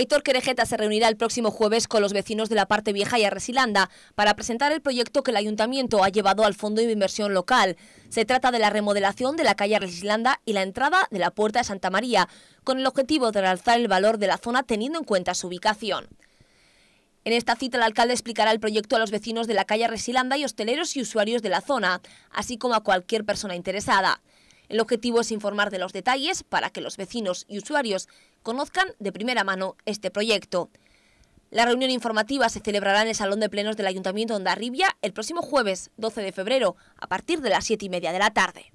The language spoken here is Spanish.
Aitor Querejeta se reunirá el próximo jueves con los vecinos de la parte vieja y Arresilanda para presentar el proyecto que el ayuntamiento ha llevado al Fondo de Inversión Local. Se trata de la remodelación de la calle Arresilanda y la entrada de la Puerta de Santa María, con el objetivo de realzar el valor de la zona teniendo en cuenta su ubicación. En esta cita, el alcalde explicará el proyecto a los vecinos de la calle Arresilanda y hosteleros y usuarios de la zona, así como a cualquier persona interesada. El objetivo es informar de los detalles para que los vecinos y usuarios conozcan de primera mano este proyecto. La reunión informativa se celebrará en el Salón de Plenos del Ayuntamiento de Ondarribia el próximo jueves 12 de febrero a partir de las 7 y media de la tarde.